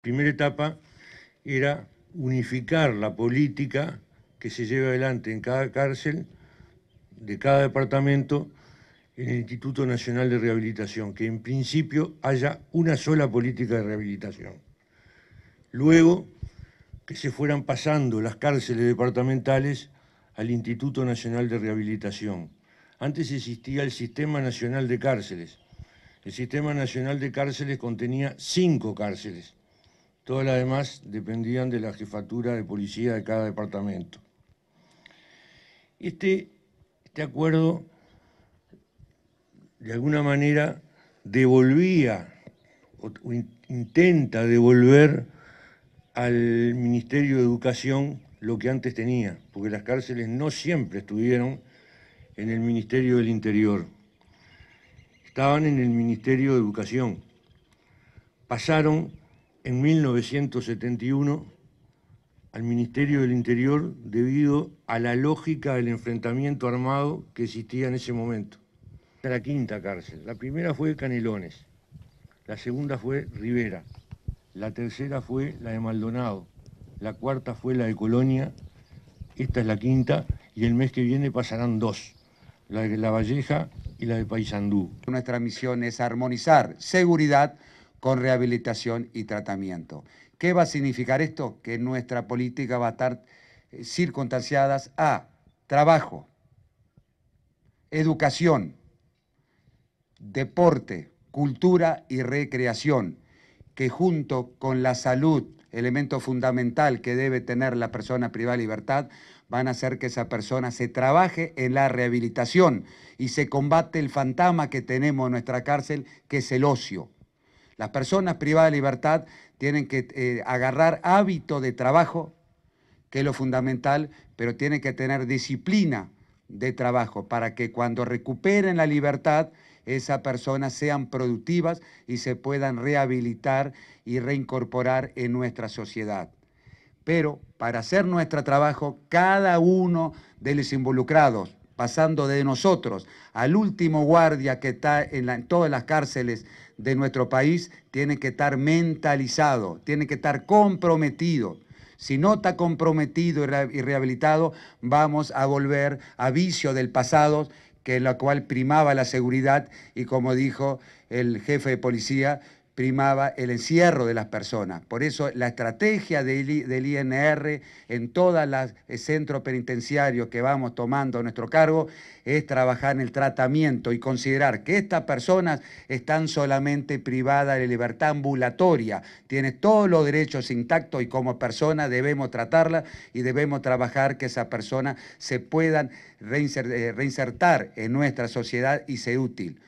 primera etapa era unificar la política que se lleva adelante en cada cárcel, de cada departamento, en el Instituto Nacional de Rehabilitación, que en principio haya una sola política de rehabilitación. Luego, que se fueran pasando las cárceles departamentales al Instituto Nacional de Rehabilitación. Antes existía el Sistema Nacional de Cárceles. El Sistema Nacional de Cárceles contenía cinco cárceles Todas las demás dependían de la jefatura de policía de cada departamento. Este, este acuerdo, de alguna manera, devolvía o, intenta devolver al Ministerio de Educación lo que antes tenía, porque las cárceles no siempre estuvieron en el Ministerio del Interior, estaban en el Ministerio de Educación. Pasaron en 1971 al Ministerio del Interior debido a la lógica del enfrentamiento armado que existía en ese momento. la quinta cárcel. La primera fue Canelones, la segunda fue Rivera, la tercera fue la de Maldonado, la cuarta fue la de Colonia, esta es la quinta y el mes que viene pasarán dos, la de La Valleja y la de Paysandú. Nuestra misión es armonizar seguridad con rehabilitación y tratamiento. ¿Qué va a significar esto? Que nuestra política va a estar eh, circunstanciada a trabajo, educación, deporte, cultura y recreación, que junto con la salud, elemento fundamental que debe tener la persona privada de libertad, van a hacer que esa persona se trabaje en la rehabilitación y se combate el fantasma que tenemos en nuestra cárcel, que es el ocio. Las personas privadas de libertad tienen que eh, agarrar hábito de trabajo, que es lo fundamental, pero tienen que tener disciplina de trabajo para que cuando recuperen la libertad, esas personas sean productivas y se puedan rehabilitar y reincorporar en nuestra sociedad. Pero para hacer nuestro trabajo, cada uno de los involucrados, pasando de nosotros al último guardia que está en, todas las cárceles de nuestro país, tiene que estar mentalizado, tiene que estar comprometido. Si no está comprometido y rehabilitado, vamos a volver a vicio del pasado, que en la cual primaba la seguridad y como dijo el jefe de policía, primaba el encierro de las personas. Por eso la estrategia del, INR en todos los eh, centros penitenciarios que vamos tomando nuestro cargo es trabajar en el tratamiento y considerar que estas personas están solamente privadas de libertad ambulatoria, tienen todos los derechos intactos y como persona debemos tratarla y debemos trabajar que esas personas se puedan eh, reinsertar en nuestra sociedad y ser útil.